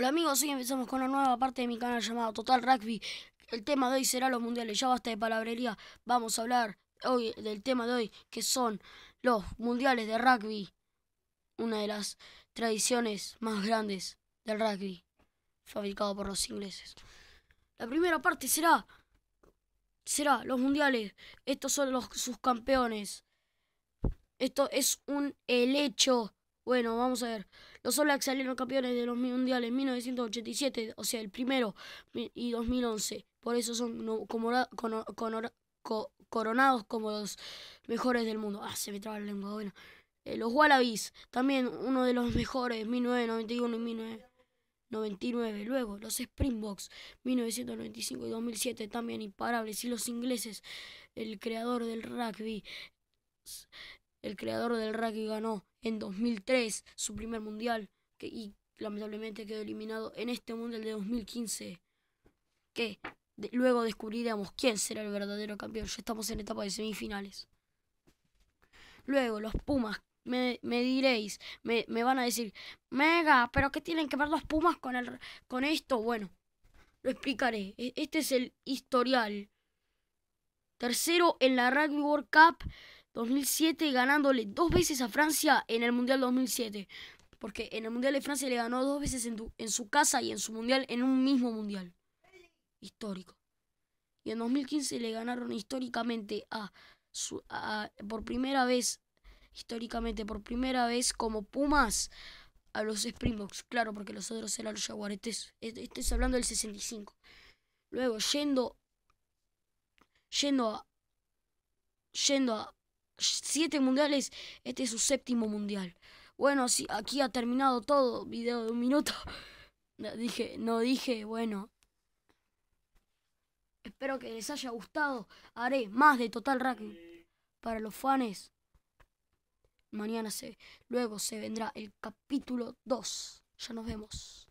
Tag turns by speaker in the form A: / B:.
A: Hola amigos, hoy empezamos con una nueva parte de mi canal llamado Total Rugby. El tema de hoy será los mundiales, ya basta de palabrería. Vamos a hablar hoy del tema de hoy, que son los mundiales de rugby. Una de las tradiciones más grandes del rugby, fabricado por los ingleses. La primera parte será, será los mundiales. Estos son los, sus campeones. Esto es un el hecho bueno, vamos a ver. Los All salieron campeones de los mundiales en 1987, o sea, el primero, y 2011. Por eso son como, coronados como los mejores del mundo. Ah, se me traba la lengua, bueno. Eh, los Wallabies, también uno de los mejores, 1991 y 1999. Luego, los Springboks, 1995 y 2007, también imparables. Y los ingleses, el creador del rugby, el creador del rugby ganó en 2003 su primer mundial que, y lamentablemente quedó eliminado en este mundial de 2015. Que luego descubriremos quién será el verdadero campeón. Ya estamos en etapa de semifinales. Luego, los Pumas. Me, diréis, me, me, van a decir, Mega, pero ¿qué tienen que ver los Pumas con, con esto? Bueno, lo explicaré. E, este es el historial. Tercero en la Rugby World Cup 2007 ganándole dos veces a Francia en el Mundial 2007. Porque en el Mundial de Francia le ganó dos veces en, su casa y en su Mundial en un mismo Mundial. Histórico. Y en 2015 le ganaron históricamente a, por primera vez, históricamente por primera vez como Pumas a los Springboks. Claro, porque los otros eran los Jaguars. estés este es hablando del 65. Luego, yendo, yendo a, yendo a siete mundiales, este es su séptimo mundial. Bueno, si aquí ha terminado todo, video de un minuto. No, dije, no dije, bueno. Espero que les haya gustado. Haré más de Total Ranking para los fans. Mañana se, luego se vendrá el capítulo 2. Ya nos vemos.